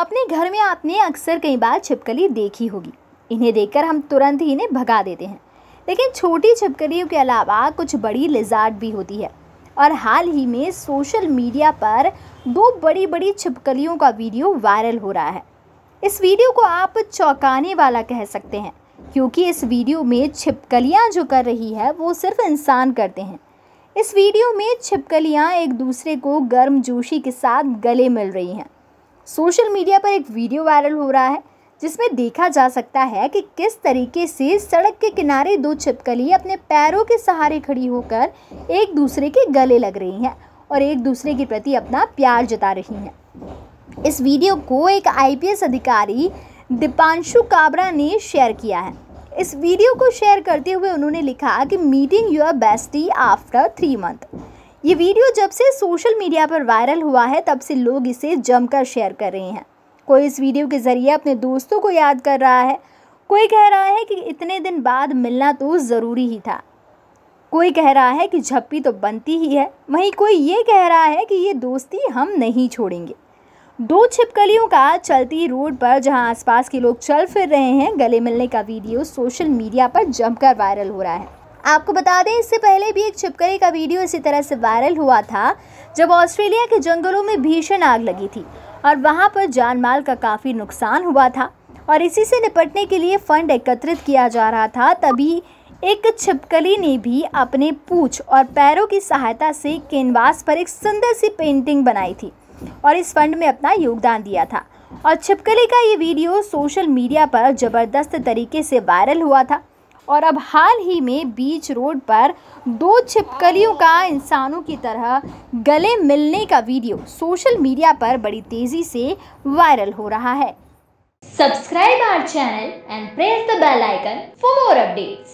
अपने घर में आपने अक्सर कई बार छिपकली देखी होगी इन्हें देखकर हम तुरंत ही इन्हें भगा देते हैं लेकिन छोटी छिपकलियों के अलावा कुछ बड़ी लिजार्ड भी होती है और हाल ही में सोशल मीडिया पर दो बड़ी बड़ी छिपकलियों का वीडियो वायरल हो रहा है इस वीडियो को आप चौंकाने वाला कह सकते हैं क्योंकि इस वीडियो में छिपकलियाँ जो कर रही है वो सिर्फ इंसान करते हैं इस वीडियो में छिपकलियाँ एक दूसरे को गर्म जोशी के साथ गले मिल रही हैं सोशल मीडिया पर एक वीडियो वायरल हो रहा है जिसमें देखा जा सकता है कि किस तरीके से सड़क के किनारे दो छिपकली अपने पैरों के सहारे खड़ी होकर एक दूसरे के गले लग रही हैं और एक दूसरे के प्रति अपना प्यार जता रही हैं इस वीडियो को एक आईपीएस अधिकारी दीपांशु काबरा ने शेयर किया है इस वीडियो को शेयर करते हुए उन्होंने लिखा कि meeting your bestie after three month ये वीडियो जब से सोशल मीडिया पर वायरल हुआ है तब से लोग इसे जमकर शेयर कर रहे हैं कोई इस वीडियो के ज़रिए अपने दोस्तों को याद कर रहा है कोई कह रहा है कि इतने दिन बाद मिलना तो ज़रूरी ही था कोई कह रहा है कि झप्पी तो बनती ही है वहीं कोई ये कह रहा है कि ये दोस्ती हम नहीं छोड़ेंगे दो छिपकलियों का चलती रोड पर जहां आसपास के लोग चल फिर रहे हैं गले मिलने का वीडियो सोशल मीडिया पर जमकर वायरल हो रहा है आपको बता दें इससे पहले भी एक छिपकली का वीडियो इसी तरह से वायरल हुआ था जब ऑस्ट्रेलिया के जंगलों में भीषण आग लगी थी और वहाँ पर जान माल का काफ़ी नुकसान हुआ था और इसी से निपटने के लिए फंड एकत्रित किया जा रहा था तभी एक छिपकली ने भी अपने पूछ और पैरों की सहायता से कैनवास पर एक सुंदर सी पेंटिंग बनाई थी और इस फंड में अपना योगदान दिया था और छिपकली का ये वीडियो सोशल मीडिया पर ज़बरदस्त तरीके से वायरल हुआ था और अब हाल ही में बीच रोड पर दो छिपकलियों का इंसानों की तरह गले मिलने का वीडियो सोशल मीडिया पर बड़ी तेजी से वायरल हो रहा है subscribe our channel and press the bell icon for more update